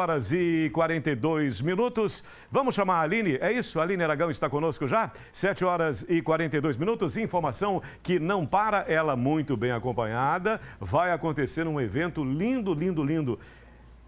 horas e 42 minutos. Vamos chamar a Aline, é isso? A Aline Aragão está conosco já? 7 horas e 42 minutos. Informação que não para, ela muito bem acompanhada. Vai acontecer um evento lindo, lindo, lindo.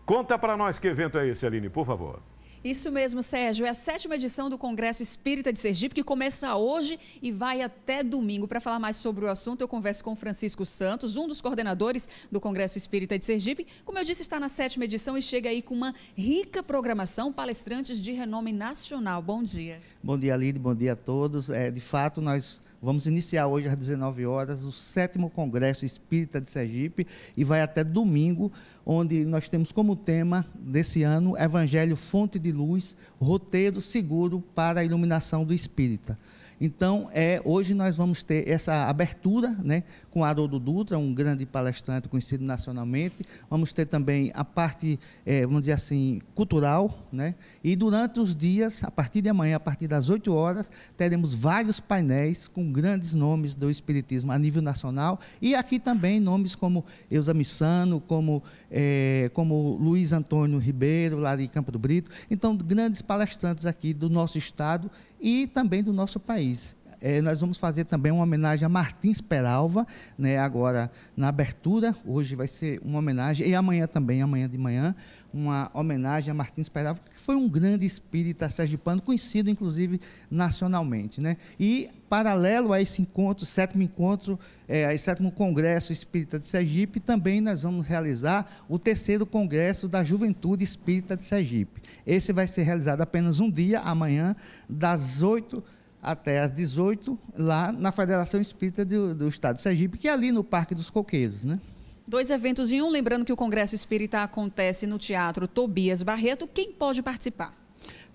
Conta para nós que evento é esse, Aline, por favor. Isso mesmo, Sérgio. É a sétima edição do Congresso Espírita de Sergipe, que começa hoje e vai até domingo. Para falar mais sobre o assunto, eu converso com Francisco Santos, um dos coordenadores do Congresso Espírita de Sergipe. Como eu disse, está na sétima edição e chega aí com uma rica programação, palestrantes de renome nacional. Bom dia. Bom dia, Lide. Bom dia a todos. É, de fato, nós Vamos iniciar hoje às 19 horas o sétimo Congresso Espírita de Sergipe e vai até domingo, onde nós temos como tema desse ano Evangelho Fonte de Luz, roteiro seguro para a iluminação do espírita. Então, é, hoje nós vamos ter essa abertura né, com Haroldo Dutra, um grande palestrante conhecido nacionalmente. Vamos ter também a parte, é, vamos dizer assim, cultural. Né? E durante os dias, a partir de amanhã, a partir das 8 horas, teremos vários painéis com grandes nomes do Espiritismo a nível nacional. E aqui também nomes como Eusa Missano, como, é, como Luiz Antônio Ribeiro, lá de Campo do Brito. Então, grandes palestrantes aqui do nosso estado e também do nosso país. É, nós vamos fazer também uma homenagem a Martins Peralva, né, agora na abertura. Hoje vai ser uma homenagem, e amanhã também, amanhã de manhã, uma homenagem a Martins Peralva, que foi um grande espírita sergipano, conhecido inclusive nacionalmente. Né? E, paralelo a esse encontro, sétimo encontro, é, a sétimo Congresso Espírita de Sergipe, também nós vamos realizar o terceiro Congresso da Juventude Espírita de Sergipe. Esse vai ser realizado apenas um dia, amanhã, das 8 até às 18 lá na Federação Espírita do, do Estado de Sergipe, que é ali no Parque dos Coqueiros, né? Dois eventos em um, lembrando que o Congresso Espírita acontece no Teatro Tobias Barreto. Quem pode participar?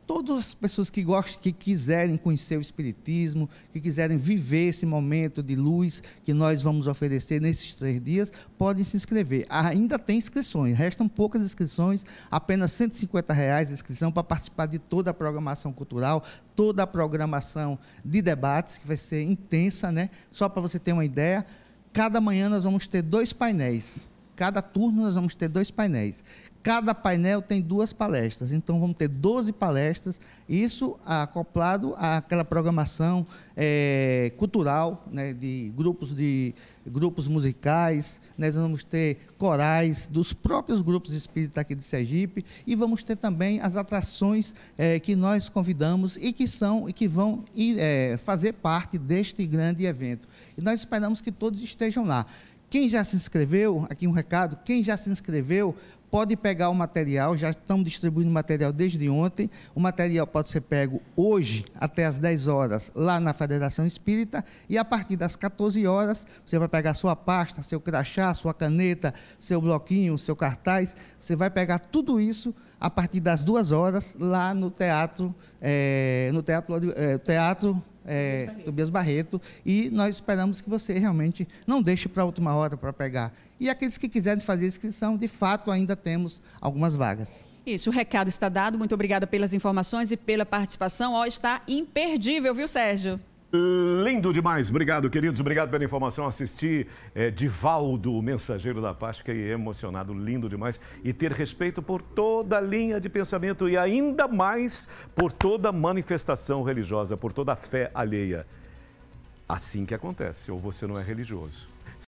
todas as pessoas que gostam, que quiserem conhecer o Espiritismo, que quiserem viver esse momento de luz que nós vamos oferecer nesses três dias, podem se inscrever. Ah, ainda tem inscrições, restam poucas inscrições, apenas 150 reais a inscrição para participar de toda a programação cultural, toda a programação de debates, que vai ser intensa, né? Só para você ter uma ideia, cada manhã nós vamos ter dois painéis. Cada turno nós vamos ter dois painéis. Cada painel tem duas palestras, então vamos ter 12 palestras, isso acoplado àquela programação é, cultural, né, de grupos de grupos musicais, nós vamos ter corais dos próprios grupos espíritas aqui de Sergipe e vamos ter também as atrações é, que nós convidamos e que são e que vão ir, é, fazer parte deste grande evento. E nós esperamos que todos estejam lá. Quem já se inscreveu, aqui um recado, quem já se inscreveu pode pegar o material, já estamos distribuindo material desde ontem. O material pode ser pego hoje até as 10 horas lá na Federação Espírita e a partir das 14 horas você vai pegar sua pasta, seu crachá, sua caneta, seu bloquinho, seu cartaz, você vai pegar tudo isso a partir das duas horas lá no teatro, é, no teatro, é, teatro é, Tobias Barreto. E nós esperamos que você realmente não deixe para a última hora para pegar. E aqueles que quiserem fazer inscrição, de fato, ainda temos algumas vagas. Isso, o recado está dado. Muito obrigada pelas informações e pela participação. Ó, está imperdível, viu, Sérgio? Lindo demais, obrigado, queridos, obrigado pela informação. Assisti é, Divaldo, o mensageiro da paz, fiquei emocionado, lindo demais. E ter respeito por toda a linha de pensamento e ainda mais por toda manifestação religiosa, por toda a fé alheia. Assim que acontece, ou você não é religioso